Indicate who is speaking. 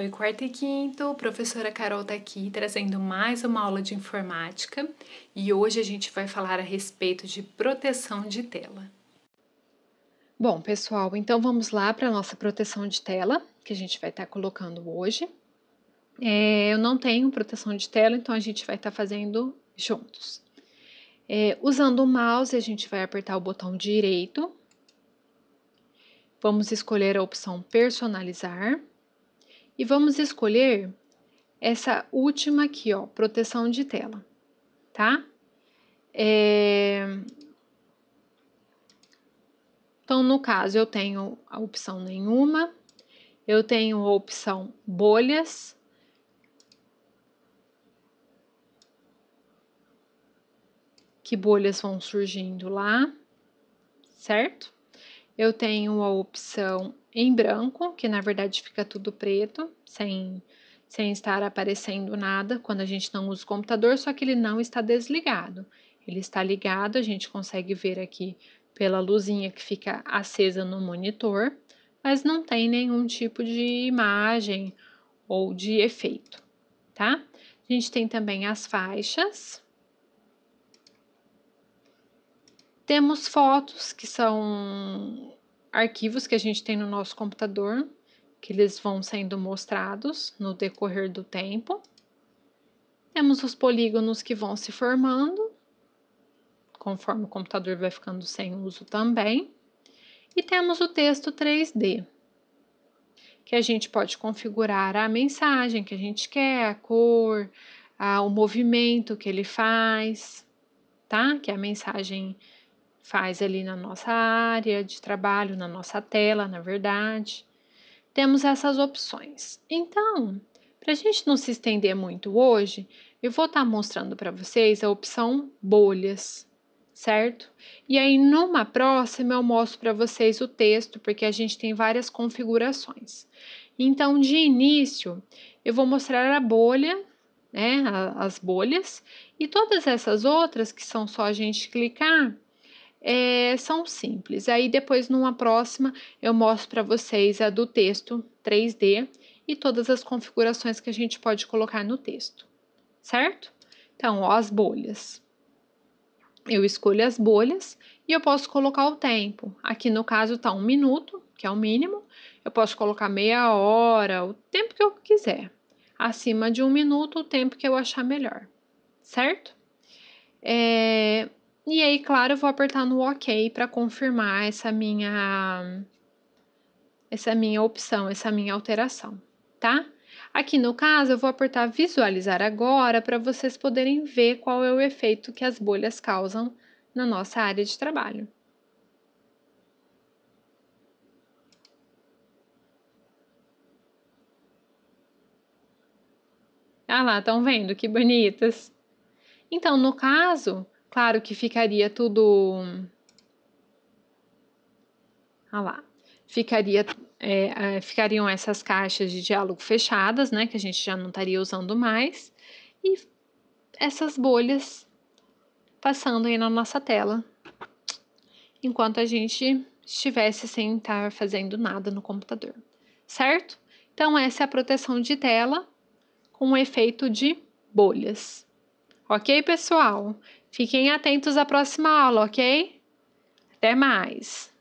Speaker 1: Oi, quarto e quinto, professora Carol está aqui trazendo mais uma aula de informática e hoje a gente vai falar a respeito de proteção de tela. Bom, pessoal, então vamos lá para a nossa proteção de tela que a gente vai estar tá colocando hoje. É, eu não tenho proteção de tela, então a gente vai estar tá fazendo juntos. É, usando o mouse, a gente vai apertar o botão direito. Vamos escolher a opção personalizar. E vamos escolher essa última aqui, ó, proteção de tela, tá? É... Então, no caso, eu tenho a opção nenhuma, eu tenho a opção bolhas, que bolhas vão surgindo lá, certo? Eu tenho a opção em branco, que na verdade fica tudo preto, sem, sem estar aparecendo nada quando a gente não usa o computador, só que ele não está desligado. Ele está ligado, a gente consegue ver aqui pela luzinha que fica acesa no monitor, mas não tem nenhum tipo de imagem ou de efeito, tá? A gente tem também as faixas. Temos fotos que são arquivos que a gente tem no nosso computador, que eles vão sendo mostrados no decorrer do tempo. Temos os polígonos que vão se formando, conforme o computador vai ficando sem uso também. E temos o texto 3D, que a gente pode configurar a mensagem que a gente quer, a cor, a, o movimento que ele faz, tá? Que é a mensagem faz ali na nossa área de trabalho, na nossa tela, na verdade. Temos essas opções. Então, para a gente não se estender muito hoje, eu vou estar tá mostrando para vocês a opção bolhas, certo? E aí, numa próxima, eu mostro para vocês o texto, porque a gente tem várias configurações. Então, de início, eu vou mostrar a bolha, né, as bolhas, e todas essas outras que são só a gente clicar, é, são simples. Aí depois, numa próxima, eu mostro para vocês a do texto 3D e todas as configurações que a gente pode colocar no texto, certo? Então, ó, as bolhas. Eu escolho as bolhas e eu posso colocar o tempo. Aqui no caso está um minuto, que é o mínimo. Eu posso colocar meia hora, o tempo que eu quiser. Acima de um minuto, o tempo que eu achar melhor, certo? É, e aí, claro, eu vou apertar no OK para confirmar essa minha essa minha opção, essa minha alteração, tá? Aqui no caso, eu vou apertar visualizar agora para vocês poderem ver qual é o efeito que as bolhas causam na nossa área de trabalho. Ah lá, estão vendo que bonitas? Então, no caso, Claro que ficaria tudo. Ah lá. Ficaria, é, é, ficariam essas caixas de diálogo fechadas, né? Que a gente já não estaria usando mais. E essas bolhas passando aí na nossa tela. Enquanto a gente estivesse sem estar fazendo nada no computador, certo? Então, essa é a proteção de tela com efeito de bolhas. Ok, pessoal? Fiquem atentos à próxima aula, ok? Até mais!